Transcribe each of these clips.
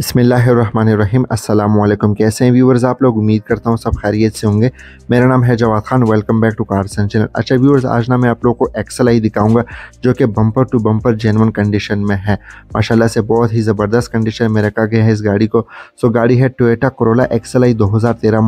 बसमीम अल्लाम कैसे हैं व्यूवर्स आप लोग उम्मीद करता हूँ सब खैरियत से होंगे मेरा नाम है Jawad Khan welcome back to Carson channel अच्छा व्यूवर्स आज ना मैं आप लोग को एक्सल आई दिखाऊंगा जो कि bumper to bumper genuine condition में है माशाल्लाह से बहुत ही ज़बरदस्त कंडीशन में रखा गया है इस गाड़ी को सो गाड़ी है Toyota Corolla XL I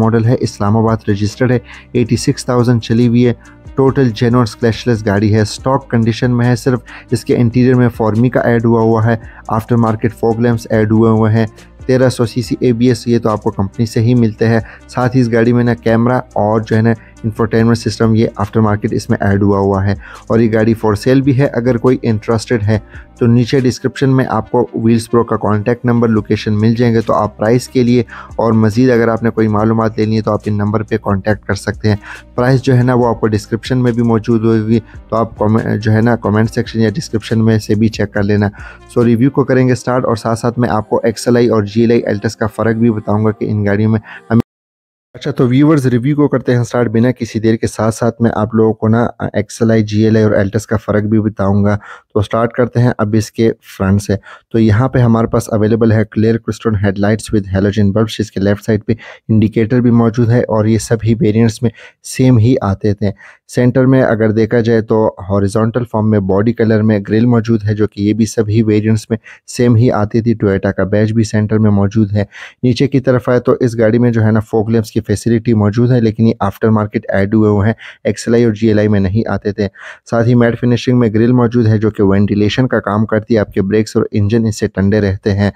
model है इस्लामाबाद रजिस्टर्ड है एटी चली हुई है टोटल जेनोर स्क्रैशलेस गाड़ी है स्टॉक कंडीशन में है सिर्फ इसके इंटीरियर में फॉर्मी का ऐड हुआ हुआ है after market fog lamps add हुए हुए हैं तेरह सौ सी सी ए बी एस ये तो आपको कंपनी से ही मिलते हैं साथ ही इस गाड़ी में ना कैमरा और जो है ना इन्फोटेनमेंट सिस्टम ये आफ्टर मार्केट इसमें ऐड हुआ हुआ है और ये गाड़ी फॉर सेल भी है अगर कोई इंटरेस्टेड है तो नीचे डिस्क्रिप्शन में आपको व्हील्स प्रो का कॉन्टैक्ट नंबर लोकेशन मिल जाएंगे तो आप प्राइस के लिए और मज़ीद अगर आपने कोई मालूम लेनी है तो आप इन नंबर पर कॉन्टैक्ट कर सकते हैं प्राइस जो है ना वो आपको डिस्क्रिप्शन में भी मौजूद होगी तो आप जो है ना कमेंट सेक्शन या डिस्क्रिप्शन में से भी चेक कर लेना सो रिव्यू को करेंगे स्टार्ट और साथ साथ मैं आपको एक्सएल और जी एल एल्टस का फ़र्क भी बताऊँगा कि इन गाड़ियों में हमें अच्छा तो व्यूवर्स रिव्यू को करते हैं स्टार्ट बिना किसी देर के साथ साथ मैं आप लोगों को ना एक्सल आई जी एल आई और एल्टस का फ़र्क भी बताऊंगा तो स्टार्ट करते हैं अब इसके फ्रंट से तो यहाँ पे हमारे पास अवेलेबल है clear crystal headlights with halogen bulbs इसके लेफ्ट साइड पे इंडिकेटर भी मौजूद है और ये सभी वेरियंट्स में सेम ही आते थे सेंटर में अगर देखा जाए तो हॉरिजॉन्टल फॉर्म में बॉडी कलर में ग्रिल मौजूद है जो कि ये भी सभी वेरिएंट्स में सेम ही आती थी टोयोटा का बैच भी सेंटर में मौजूद है नीचे की तरफ आए तो इस गाड़ी में जो है ना फोक लैम्प्स की फैसिलिटी मौजूद है लेकिन ये आफ्टर मार्केट ऐड हुए हुए हैं एक्सलाई और जी में नहीं आते थे साथ ही मेट फिनिशिंग में ग्रिल मौजूद है जो कि वेंटिलेशन का काम करती है आपके ब्रेक्स और इंजन इससे टंडे रहते हैं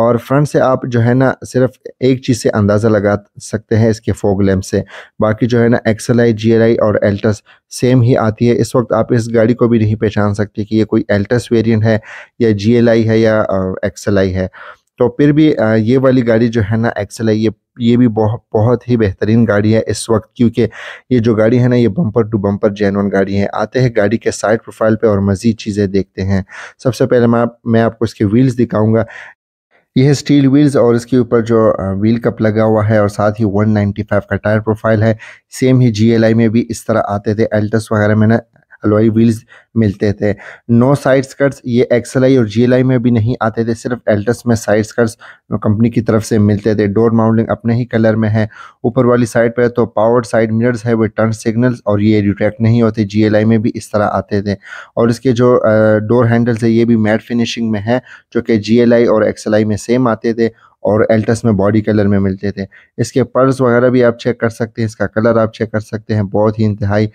और फ्रंट से आप जो है ना सिर्फ एक चीज़ से अंदाज़ा लगा सकते हैं इसके फोक लेम्प से बाकी जो है ना एक्सएलआई आई और एल्टा पास सेम ही आती है इस वक्त आप इस गाड़ी को भी नहीं पहचान सकते कि ये कोई एल्टस वेरिएंट है या जी है या एक्सल है तो फिर भी ये वाली गाड़ी जो है ना एक्सल ये ये भी बहुत बहुत ही बेहतरीन गाड़ी है इस वक्त क्योंकि ये जो गाड़ी है ना ये बम्पर टू बम्पर जैनवन गाड़ी है आते हैं गाड़ी के साइड प्रोफाइल पे और मज़ीद चीज़ें देखते हैं सबसे पहले मैं मैं आपको इसके व्हील्स दिखाऊंगा यह स्टील व्हील्स और इसके ऊपर जो व्हील कप लगा हुआ है और साथ ही 195 का टायर प्रोफाइल है सेम ही जीएलआई में भी इस तरह आते थे एल्टस वगैरह में ना अलॉय व्हील्स मिलते थे नो साइड स्कर्ट्स ये एक्सएलआई और जीएलआई में भी नहीं आते थे सिर्फ एल्टस में साइड स्कर्ट्स कंपनी की तरफ से मिलते थे डोर माउंटिंग अपने ही कलर में है ऊपर वाली साइड पर तो पावर्ड साइड मिरर्स है वो टर्न सिग्नल्स और ये रिट्रैक्ट नहीं होते जीएलआई में भी इस तरह आते थे और इसके जो डोर हैंडल्स है ये भी मैट फिनिशिंग में है जो कि जी और एक्सएलआई में सेम आते थे और एल्टस में बॉडी कलर में मिलते थे इसके पर्स वगैरह भी आप चेक कर सकते हैं इसका कलर आप चेक कर सकते हैं बहुत ही इंतहाई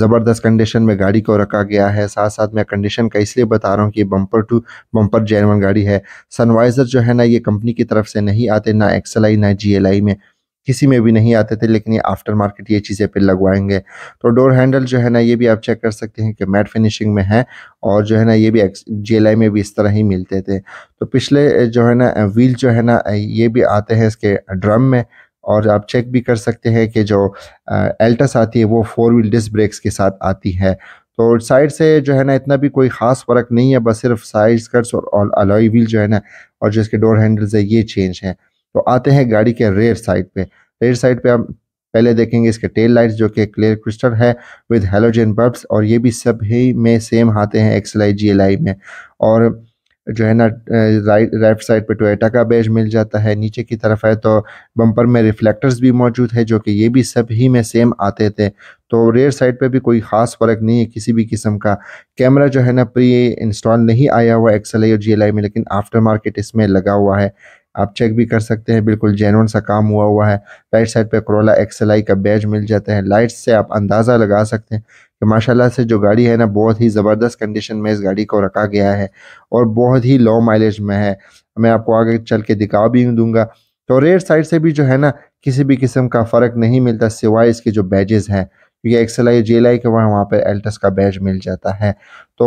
ज़बरदस्त कंडीशन में गाड़ी को रखा गया है साथ साथ मैं कंडीशन का इसलिए बता रहा हूँ कि बम्पर टू बम्पर जैन गाड़ी है सनवाइज़र जो है ना ये कंपनी की तरफ से नहीं आते ना एक्सएलआई ना जीएलआई में किसी में भी नहीं आते थे लेकिन ये आफ्टर मार्केट ये चीज़ें पे लगवाएंगे तो डोर हैंडल जो है ना ये भी आप चेक कर सकते हैं कि मैट फिनिशिंग में है और जो है ना ये भी जे में भी इस तरह ही मिलते थे तो पिछले जो है ना व्हील जो है ना ये भी आते हैं इसके ड्रम में और आप चेक भी कर सकते हैं कि जो एल्टस आती है वो फोर व्हील डिस्क ब्रेक्स के साथ आती है तो साइड से जो है ना इतना भी कोई ख़ास फ़र्क नहीं है बस सिर्फ साइड स्कर्ट्स और अलॉय व्हील जो है ना और जो इसके डोर हैंडल्स है ये चेंज हैं तो आते हैं गाड़ी के रेयर साइड पे रेयर साइड पे आप पहले देखेंगे इसके टेल लाइट्स जो कि क्लियर क्रिस्टल है विद हेलोजन बर्ब्स और ये भी सभी में सेम आते हैं एल जीएलआई में और जो है ना राइट राइट साइड पे टोयोटा का बेज मिल जाता है नीचे की तरफ है तो बम्पर में रिफ्लेक्टर्स भी मौजूद है जो कि ये भी सभी में सेम आते थे तो रेयर साइड पे भी कोई ख़ास फ़र्क नहीं है किसी भी किस्म का कैमरा जो है ना प्री इंस्टॉल नहीं आया हुआ एक्सएलआई और जीएलआई में लेकिन आफ्टर मार्केट इसमें लगा हुआ है आप चेक भी कर सकते हैं बिल्कुल जेनवन सा काम हुआ हुआ है राइट साइड पे करोला एक्सएलआई का बैज मिल जाता है लाइट्स से आप अंदाज़ा लगा सकते हैं कि माशाल्लाह से जो गाड़ी है ना बहुत ही ज़बरदस्त कंडीशन में इस गाड़ी को रखा गया है और बहुत ही लो माइलेज में है मैं आपको आगे चल के दिखा भी दूंगा तो रेड साइड से भी जो है ना किसी भी किस्म का फ़र्क नहीं मिलता सिवाय इसके जो बैजेज़ हैं क्योंकि एल आई जे आई के वहाँ वहाँ पर एल्टस का बैज मिल जाता है तो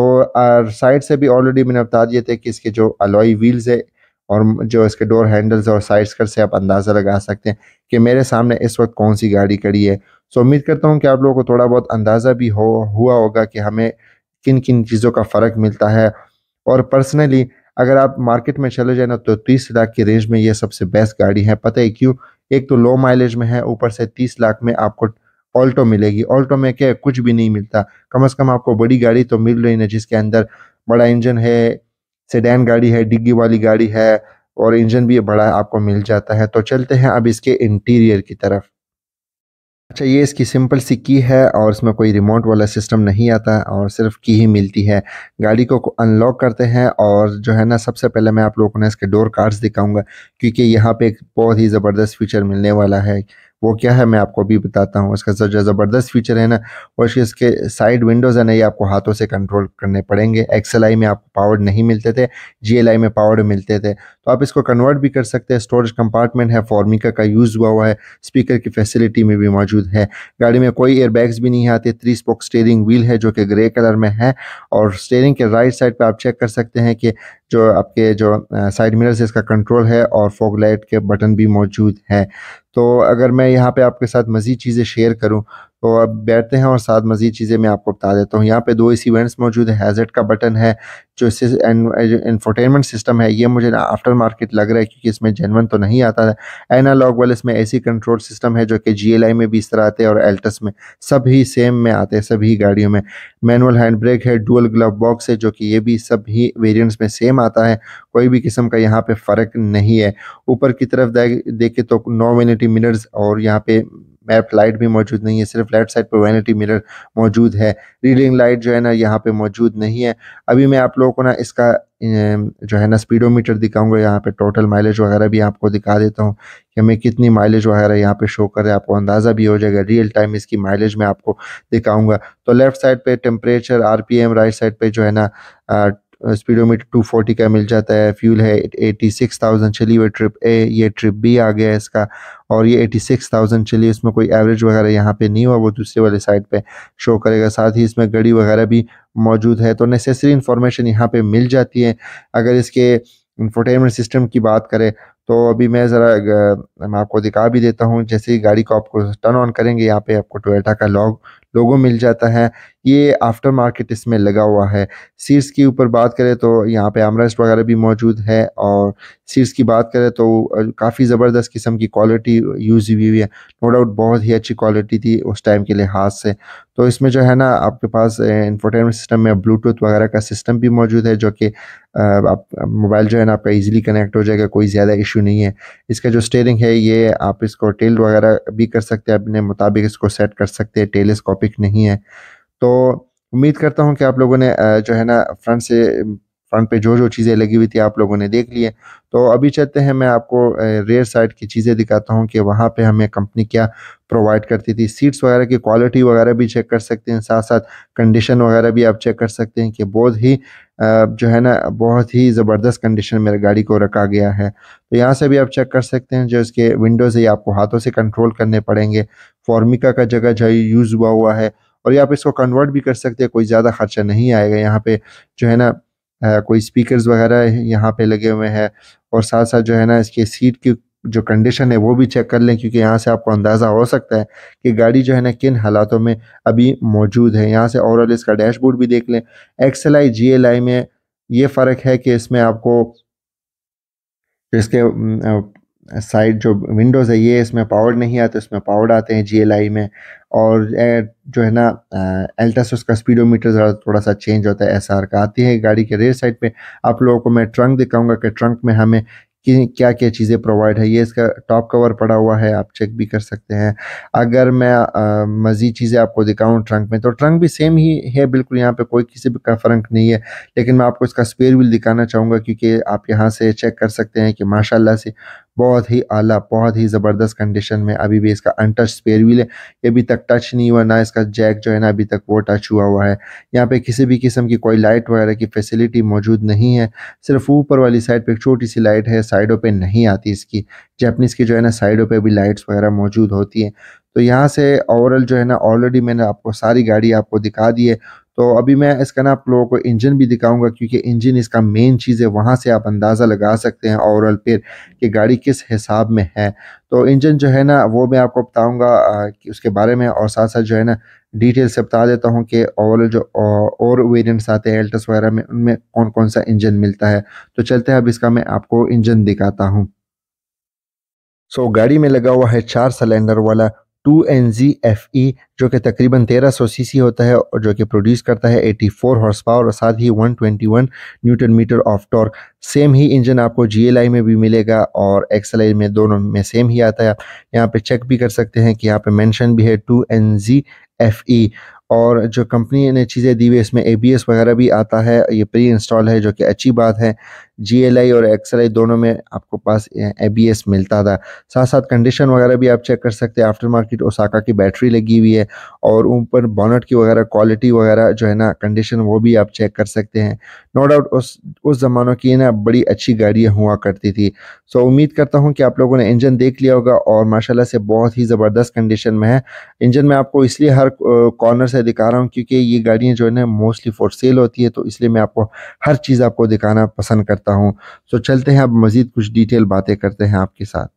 साइड से भी ऑलरेडी मैंने बता दिए थे कि इसके जो अलॉय व्हील्स है और जो इसके डोर हैंडल्स और साइड कर से आप अंदाज़ा लगा सकते हैं कि मेरे सामने इस वक्त कौन सी गाड़ी खड़ी है सो उम्मीद करता हूँ कि आप लोगों को थोड़ा बहुत अंदाज़ा भी हो हुआ होगा कि हमें किन किन चीज़ों का फ़र्क मिलता है और पर्सनली अगर आप मार्केट में चले जाए ना तो तीस लाख की रेंज में ये सबसे बेस्ट गाड़ी है पता है क्यों एक तो लो माइलेज में है ऊपर से तीस लाख में आपको ऑल्टो मिलेगी ऑल्टो में क्या कुछ भी नहीं मिलता कम अज़ कम आपको बड़ी गाड़ी तो मिल रही है जिसके अंदर बड़ा इंजन है सेडैन गाड़ी है डिग्गी वाली गाड़ी है और इंजन भी बड़ा आपको मिल जाता है तो चलते हैं अब इसके इंटीरियर की तरफ अच्छा ये इसकी सिंपल सी की है और इसमें कोई रिमोट वाला सिस्टम नहीं आता और सिर्फ की ही मिलती है गाड़ी को अनलॉक करते हैं और जो है ना सबसे पहले मैं आप लोगों को ना इसके डोर कार्ड्स दिखाऊंगा क्योंकि यहाँ पे एक बहुत ही ज़बरदस्त फीचर मिलने वाला है वो क्या है मैं आपको अभी बताता हूँ इसका जो ज़बरदस्त फीचर है ना और इसके साइड विंडोज़ है ना ये आपको हाथों से कंट्रोल करने पड़ेंगे आई में आपको पावर नहीं मिलते थे आई में पावर मिलते थे तो आप इसको कन्वर्ट भी कर सकते हैं स्टोरेज कंपार्टमेंट है फॉर्मिका का यूज़ हुआ हुआ है स्पीकर की फैसिलिटी में भी मौजूद है गाड़ी में कोई एयरबैग्स भी नहीं आते थ्री स्पोक स्टेयरिंग व्हील है जो कि ग्रे कलर में है और स्टेयरिंग के राइट साइड पर आप चेक कर सकते हैं कि जो आपके जो साइड मिरर से इसका कंट्रोल है और फॉग लाइट के बटन भी मौजूद है तो अगर मैं यहाँ पे आपके साथ मज़ीद चीज़ें शेयर करूँ तो अब बैठते हैं और साथ मजीद चीज़ें मैं आपको बता देता हूँ यहाँ पे दो ऐसी इवेंट्स मौजूद है हैजेट का बटन है जो इन्फोटेनमेंट सिस्टम है ये मुझे आफ्टर मार्केट लग रहा है क्योंकि इसमें जेनवन तो नहीं आता है एनालॉग वाले इसमें ऐसी कंट्रोल सिस्टम है जो कि जी में भी इस तरह आते हैं और एल्टस में सभी सेम में आते हैं सभी गाड़ियों में मैनुअल हैंड ब्रेक है डुअल ग्लव बॉक्स है जो कि ये भी सभी वेरियंट्स में सेम आता है कोई भी किस्म का यहाँ पर फ़र्क नहीं है ऊपर की तरफ देखे तो नौ मिनटी मिनट्स और यहाँ पे मैप लाइट भी मौजूद नहीं है सिर्फ लेफ्ट साइड पर वैनिटी मिरर मौजूद है रीडिंग लाइट जो है ना यहाँ पे मौजूद नहीं है अभी मैं आप लोगों को ना इसका जो है ना स्पीडोमीटर दिखाऊंगा यहाँ पे टोटल माइलेज वगैरह भी आपको दिखा देता हूँ कि हमें कितनी माइलेज वगैरह यहाँ पे शो कर रहा है आपको अंदाज़ा भी हो जाएगा रियल टाइम इसकी माइलेज मैं आपको दिखाऊंगा तो लेफ्ट साइड पे टेम्परेचर आरपीएम राइट साइड पे जो है ना स्पीडोमीटर 240 का मिल जाता है फ्यूल है 86,000 चली हुई ट्रिप ए ये ट्रिप बी आ गया है इसका और ये 86,000 चली इसमें कोई एवरेज वगैरह यहाँ पे नहीं हुआ वो दूसरे वाले साइड पे शो करेगा साथ ही इसमें गड़ी वगैरह भी मौजूद है तो नेसेसरी इन्फॉर्मेशन यहाँ पे मिल जाती है अगर इसके इंफोटेनमेंट सिस्टम की बात करें तो अभी मैं ज़रा मैं आपको दिखा भी देता हूँ जैसे ही गाड़ी को आपको टर्न ऑन करेंगे यहाँ पे आपको टोयोटा का लॉग लोगो मिल जाता है ये आफ्टर मार्केट इसमें लगा हुआ है सीट्स के ऊपर बात करें तो यहाँ पे आमरेस्ट वगैरह भी मौजूद है और सीट्स की बात करें तो काफ़ी ज़बरदस्त किस्म की क्वालिटी यूज़ हुई हुई है नो डाउट बहुत ही अच्छी क्वालिटी थी उस टाइम के लिहाज से तो इसमें जो है ना आपके पास इंफोटेनमेंट सिस्टम में ब्लूटूथ वगैरह का सिस्टम भी मौजूद है जो कि आप मोबाइल जो है ना आपका ईजिली कनेक्ट हो जाएगा कोई ज़्यादा इशू नहीं है इसका जो स्टेयरिंग है ये आप इसको टेल वगैरह भी कर सकते हैं अपने मुताबिक इसको सेट कर सकते हैं टेलीस्कोपिक नहीं है तो उम्मीद करता हूँ कि आप लोगों ने जो है ना फ्रंट से फ्रंट पे पर जो जो चीज़ें लगी हुई थी आप लोगों ने देख लिए तो अभी चलते हैं मैं आपको रेयर साइड की चीज़ें दिखाता हूँ कि वहाँ पर हमें कंपनी क्या प्रोवाइड करती थी सीट्स वगैरह की क्वालिटी वगैरह भी चेक कर सकते हैं साथ साथ कंडीशन वगैरह भी आप चेक कर सकते हैं कि बहुत ही जो है ना बहुत ही ज़बरदस्त कंडीशन मेरे गाड़ी को रखा गया है तो यहाँ से भी आप चेक कर सकते हैं जो इसके विंडोज़ है आपको हाथों से कंट्रोल करने पड़ेंगे फॉर्मिका का जगह जो यूज़ हुआ हुआ है और ये आप इसको कन्वर्ट भी कर सकते हैं कोई ज़्यादा खर्चा नहीं आएगा यहाँ पे जो है ना कोई स्पीकर्स वगैरह यहाँ पे लगे हुए हैं और साथ साथ जो है ना इसके सीट की जो कंडीशन है वो भी चेक कर लें क्योंकि यहाँ से आपको अंदाज़ा हो सकता है कि गाड़ी जो है ना किन हालातों में अभी मौजूद है यहाँ से ओवरऑल इसका डैशबोर्ड भी देख लें X L I G L I में ये फ़र्क है कि इसमें आपको इसके साइड जो विंडोज़ है ये इसमें पावर्ड नहीं आते इसमें पावर्ड आते हैं जी एल आई में और जो है ना से उसका स्पीडोमीटर ज़रा थोड़ा सा चेंज होता है एस का आती है गाड़ी के रेयर साइड पे आप लोगों को मैं ट्रंक दिखाऊंगा कि ट्रंक में हमें क्या क्या चीज़ें प्रोवाइड है ये इसका टॉप कवर पड़ा हुआ है आप चेक भी कर सकते हैं अगर मैं मज़ीद चीज़ें आपको दिखाऊं ट्रंक में तो ट्रंक भी सेम ही है बिल्कुल यहाँ पे कोई किसी भी का फ़र्क नहीं है लेकिन मैं आपको इसका स्पेयर व्हील दिखाना चाहूँगा क्योंकि आप यहाँ से चेक कर सकते हैं कि माशाल्लाह से बहुत ही आला बहुत ही ज़बरदस्त कंडीशन में अभी भी इसका अनटच स्पेयर व्हील है ये अभी तक टच नहीं हुआ ना इसका जैक जो है ना अभी तक वो टच हुआ हुआ है यहाँ पे किसी भी किस्म की कोई लाइट वगैरह की फैसिलिटी मौजूद नहीं है सिर्फ ऊपर वाली साइड पर एक छोटी सी लाइट है साइडों पर नहीं आती इसकी जैपनीज़ की जो है ना साइडों पर भी लाइट्स वगैरह मौजूद होती हैं तो यहाँ से ओवरऑल जो है ना ऑलरेडी मैंने आपको सारी गाड़ी आपको दिखा दी है तो अभी मैं इसका ना आप लोगों को इंजन भी दिखाऊंगा क्योंकि इंजन इसका मेन चीज़ है वहाँ से आप अंदाज़ा लगा सकते हैं ओवरऑल पे कि गाड़ी किस हिसाब में है तो इंजन जो है ना वो मैं आपको बताऊंगा कि उसके बारे में और साथ साथ जो है ना डिटेल से बता देता हूँ कि ओवरऑल जो और वेरियंट्स आते हैं एल्टस वगैरह में उनमें कौन कौन सा इंजन मिलता है तो चलते हैं अब इसका मैं आपको इंजन दिखाता हूँ सो so, गाड़ी में लगा हुआ है चार सिलेंडर वाला two N G F E जो कि तकरीबन 1300 सीसी होता है और जो कि प्रोड्यूस करता है 84 हॉर्स पावर और साथ ही 121 newton meter of torque same ही इंजन आपको जी एल आई में भी मिलेगा और एक्स एल आई में दोनों में सेम ही आता है यहाँ पे चेक भी कर सकते हैं कि यहाँ पे मेंशन भी है two N G F E और जो कंपनी ने चीज़ें दी हुई इसमें एबीएस वगैरह भी आता है ये प्री इंस्टॉल है जो कि अच्छी बात है जीएलआई और एक्सएलआई दोनों में आपको पास एबीएस मिलता था साथ साथ कंडीशन वगैरह भी आप चेक कर सकते हैं आफ्टर मार्केट ओसाका की बैटरी लगी हुई है और ऊपर बॉनट की वगैरह क्वालिटी वगैरह जो है ना कंडीशन वो भी आप चेक कर सकते हैं नो डाउट उस उस ज़मानों की ना बड़ी अच्छी गाड़ियाँ हुआ करती थी सो उम्मीद करता हूँ कि आप लोगों ने इंजन देख लिया होगा और माशाला से बहुत ही ज़बरदस्त कंडीशन में है इंजन में आपको इसलिए हर कॉर्नर से दिखा रहा हूँ क्योंकि ये गाड़ियाँ जो है ना मोस्टली फॉर सेल होती है तो इसलिए मैं आपको हर चीज़ आपको दिखाना पसंद करता हूँ तो चलते हैं अब मज़ीद कुछ डिटेल बातें करते हैं आपके साथ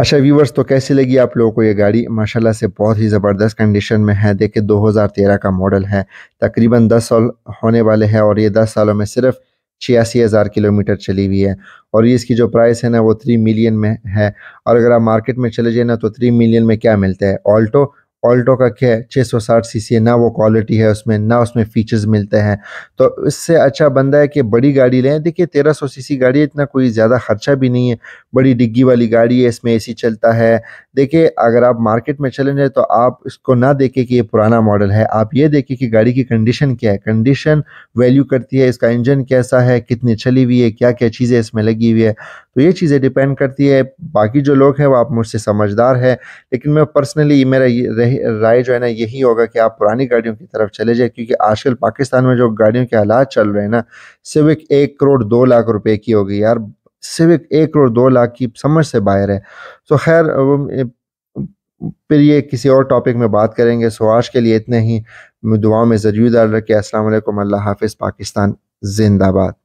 अच्छा व्यूवर्स तो कैसे लगी आप लोगों को ये गाड़ी माशाल्लाह से बहुत ही ज़बरदस्त कंडीशन में है देखिए 2013 का मॉडल है तकरीबन 10 साल होने वाले हैं और ये 10 सालों में सिर्फ छियासी हज़ार किलोमीटर चली हुई है और ये इसकी जो प्राइस है ना वो 3 मिलियन में है और अगर आप मार्केट में चले जाए ना तो 3 मिलियन में क्या मिलता है ऑल्टो ऑल्टो का क्या है छः सौ साठ सी सी है ना वो क्वालिटी है उसमें ना उसमें फीचर्स मिलते हैं तो इससे अच्छा बंदा है कि बड़ी गाड़ी लें देखिए तेरह सौ सी सी गाड़ी है इतना कोई ज़्यादा ख़र्चा भी नहीं है बड़ी डिग्गी वाली गाड़ी है इसमें ए सी चलता है देखिए अगर आप मार्केट में चले जाए तो आप इसको ना देखें कि ये पुराना मॉडल है आप ये देखें कि गाड़ी की कंडीशन क्या है कंडीशन वैल्यू करती है इसका इंजन कैसा है कितनी चली हुई है क्या क्या चीज़ें इसमें लगी हुई है तो ये चीज़ें डिपेंड करती है बाकी जो लोग हैं वो आप मुझसे समझदार है लेकिन मैं पर्सनली मेरा राय जो है ना यही होगा कि आप पुरानी गाड़ियों की तरफ चले जाए क्योंकि आजकल पाकिस्तान में जो गाड़ियों के हालात चल रहे हैं ना सिविक एक करोड़ दो लाख रुपए की होगी यार सिविक एक करोड़ दो लाख की समझ से बाहर है तो खैर फिर ये किसी और टॉपिक में बात करेंगे सो आज के लिए इतने ही दुआओं में जरूर डाल रखे असल अल्लाह हाफिज़ पाकिस्तान जिंदाबाद